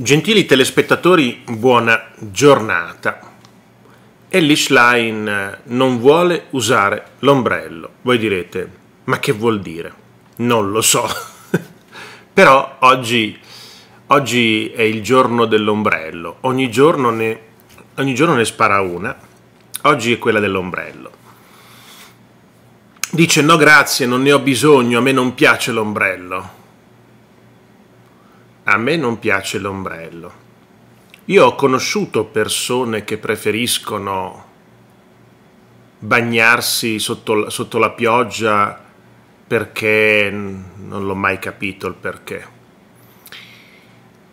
Gentili telespettatori, buona giornata. Ellis Line eh, non vuole usare l'ombrello. Voi direte, ma che vuol dire? Non lo so. Però oggi, oggi, è il giorno dell'ombrello. Ogni giorno, ne, ogni giorno ne spara una. Oggi è quella dell'ombrello. Dice, no grazie, non ne ho bisogno, a me non piace l'ombrello a me non piace l'ombrello. Io ho conosciuto persone che preferiscono bagnarsi sotto, sotto la pioggia perché non l'ho mai capito il perché.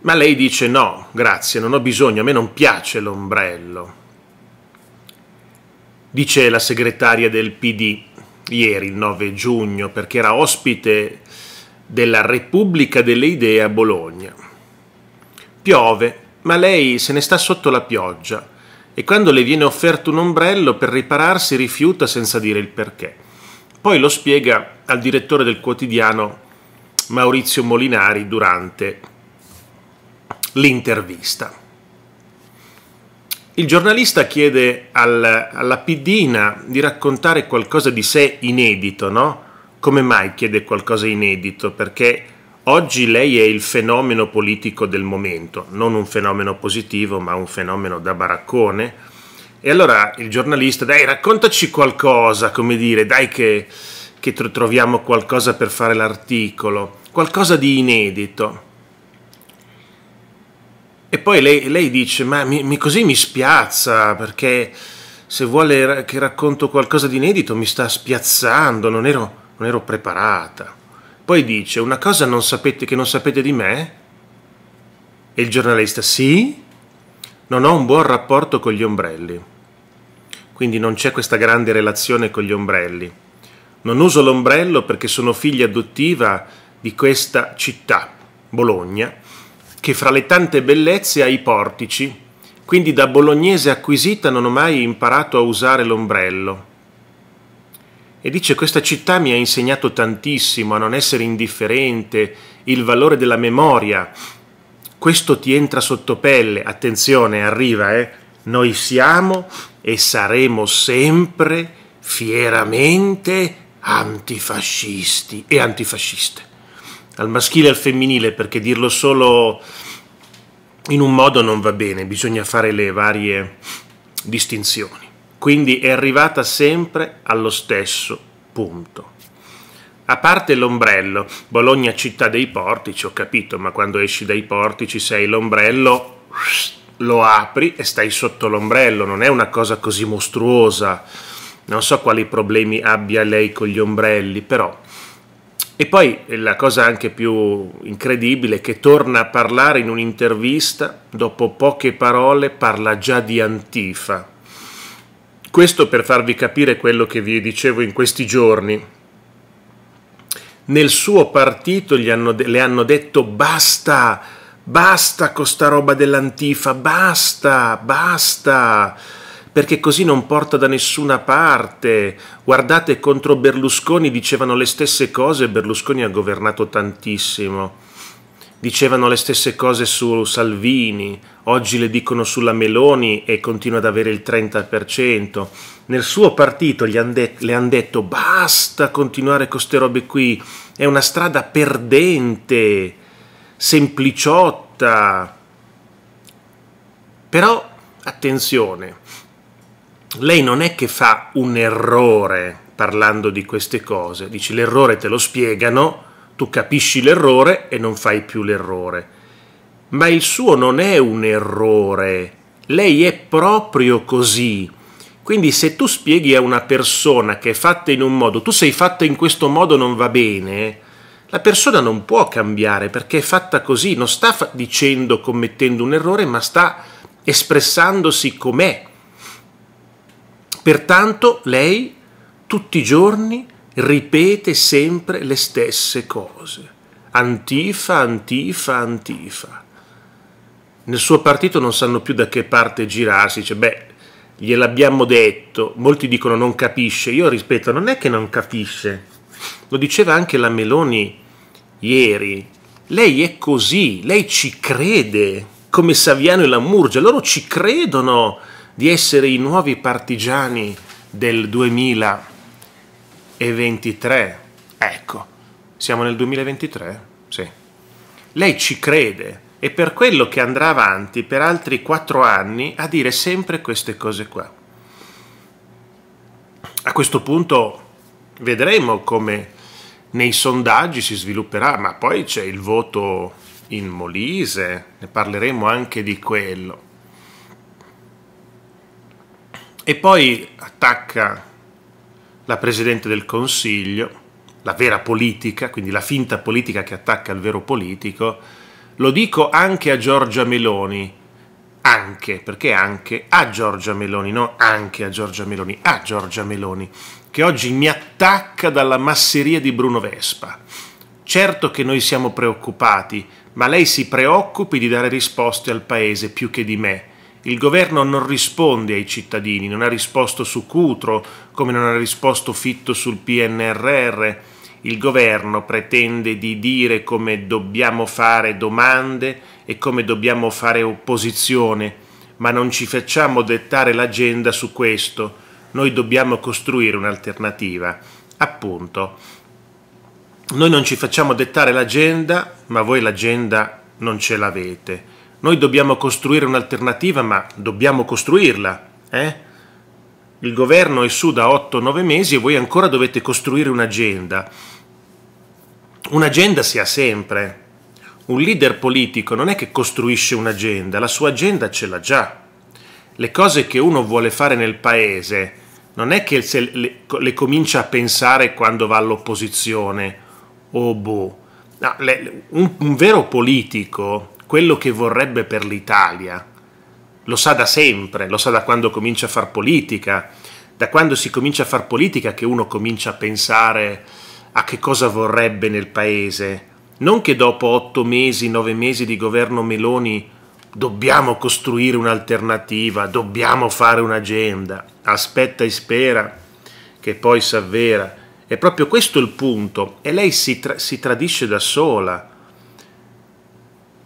Ma lei dice no, grazie, non ho bisogno, a me non piace l'ombrello. Dice la segretaria del PD ieri, il 9 giugno, perché era ospite della Repubblica delle Idee a Bologna. Piove, ma lei se ne sta sotto la pioggia e quando le viene offerto un ombrello per ripararsi rifiuta senza dire il perché. Poi lo spiega al direttore del quotidiano Maurizio Molinari durante l'intervista. Il giornalista chiede al, alla Pidina di raccontare qualcosa di sé inedito, no? come mai chiede qualcosa inedito? Perché oggi lei è il fenomeno politico del momento, non un fenomeno positivo, ma un fenomeno da baraccone. E allora il giornalista, dai, raccontaci qualcosa, come dire, dai che, che troviamo qualcosa per fare l'articolo, qualcosa di inedito. E poi lei, lei dice, ma mi, mi così mi spiazza, perché se vuole che racconto qualcosa di inedito mi sta spiazzando, non ero non ero preparata. Poi dice, una cosa non sapete, che non sapete di me? E il giornalista, sì, non ho un buon rapporto con gli ombrelli. Quindi non c'è questa grande relazione con gli ombrelli. Non uso l'ombrello perché sono figlia adottiva di questa città, Bologna, che fra le tante bellezze ha i portici. Quindi da bolognese acquisita non ho mai imparato a usare l'ombrello e dice questa città mi ha insegnato tantissimo a non essere indifferente, il valore della memoria. Questo ti entra sotto pelle, attenzione, arriva, eh. Noi siamo e saremo sempre fieramente antifascisti e antifasciste. Al maschile e al femminile, perché dirlo solo in un modo non va bene, bisogna fare le varie distinzioni. Quindi è arrivata sempre allo stesso punto. A parte l'ombrello, Bologna città dei portici, ho capito, ma quando esci dai portici sei l'ombrello, lo apri e stai sotto l'ombrello, non è una cosa così mostruosa. Non so quali problemi abbia lei con gli ombrelli, però. E poi la cosa anche più incredibile è che torna a parlare in un'intervista, dopo poche parole parla già di Antifa questo per farvi capire quello che vi dicevo in questi giorni. Nel suo partito hanno le hanno detto basta, basta con sta roba dell'antifa, basta, basta, perché così non porta da nessuna parte. Guardate, contro Berlusconi dicevano le stesse cose, Berlusconi ha governato tantissimo dicevano le stesse cose su Salvini, oggi le dicono sulla Meloni e continua ad avere il 30%. Nel suo partito han det- le hanno detto basta continuare con queste robe qui, è una strada perdente, sempliciotta. Però, attenzione, lei non è che fa un errore parlando di queste cose, dici l'errore te lo spiegano, tu capisci l'errore e non fai più l'errore. Ma il suo non è un errore, lei è proprio così. Quindi se tu spieghi a una persona che è fatta in un modo, tu sei fatta in questo modo non va bene, la persona non può cambiare perché è fatta così, non sta dicendo commettendo un errore, ma sta espressandosi com'è. Pertanto lei tutti i giorni ripete sempre le stesse cose. Antifa, antifa, antifa. Nel suo partito non sanno più da che parte girarsi, dice beh, gliel'abbiamo detto, molti dicono non capisce, io rispetto, non è che non capisce, lo diceva anche la Meloni ieri, lei è così, lei ci crede, come Saviano e la Murgia, loro ci credono di essere i nuovi partigiani del 2000 e 23. Ecco, siamo nel 2023? Sì. Lei ci crede e per quello che andrà avanti per altri quattro anni a dire sempre queste cose qua. A questo punto vedremo come nei sondaggi si svilupperà, ma poi c'è il voto in Molise, ne parleremo anche di quello. E poi attacca la Presidente del Consiglio, la vera politica, quindi la finta politica che attacca il vero politico, lo dico anche a Giorgia Meloni, anche, perché anche a Giorgia Meloni, no anche a Giorgia Meloni, a Giorgia Meloni, che oggi mi attacca dalla masseria di Bruno Vespa. Certo che noi siamo preoccupati, ma lei si preoccupi di dare risposte al Paese più che di me il governo non risponde ai cittadini, non ha risposto su Cutro, come non ha risposto Fitto sul PNRR. Il governo pretende di dire come dobbiamo fare domande e come dobbiamo fare opposizione, ma non ci facciamo dettare l'agenda su questo. Noi dobbiamo costruire un'alternativa. Appunto, noi non ci facciamo dettare l'agenda, ma voi l'agenda non ce l'avete noi dobbiamo costruire un'alternativa, ma dobbiamo costruirla. Eh? Il governo è su da 8-9 mesi e voi ancora dovete costruire un'agenda. Un'agenda si ha sempre. Un leader politico non è che costruisce un'agenda, la sua agenda ce l'ha già. Le cose che uno vuole fare nel paese non è che le, le, comincia a pensare quando va all'opposizione. Oh boh. No, le, un, un vero politico quello che vorrebbe per l'Italia. Lo sa da sempre, lo sa da quando comincia a far politica, da quando si comincia a far politica che uno comincia a pensare a che cosa vorrebbe nel paese. Non che dopo otto mesi, nove mesi di governo Meloni dobbiamo costruire un'alternativa, dobbiamo fare un'agenda. Aspetta e spera che poi si avvera. È proprio questo il punto e lei si, tra- si tradisce da sola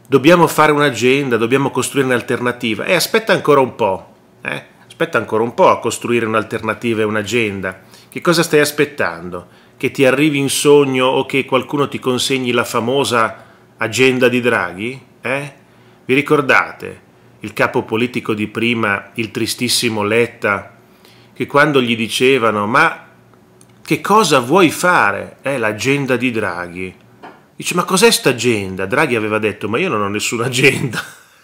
dobbiamo fare un'agenda, dobbiamo costruire un'alternativa. E aspetta ancora un po', eh? aspetta ancora un po' a costruire un'alternativa e un'agenda. Che cosa stai aspettando? Che ti arrivi in sogno o che qualcuno ti consegni la famosa agenda di Draghi? Eh? Vi ricordate il capo politico di prima, il tristissimo Letta, che quando gli dicevano ma che cosa vuoi fare? È eh, l'agenda di Draghi. Dice, ma cos'è sta agenda? Draghi aveva detto, ma io non ho nessuna agenda.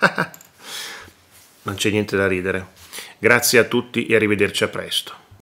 non c'è niente da ridere. Grazie a tutti e arrivederci a presto.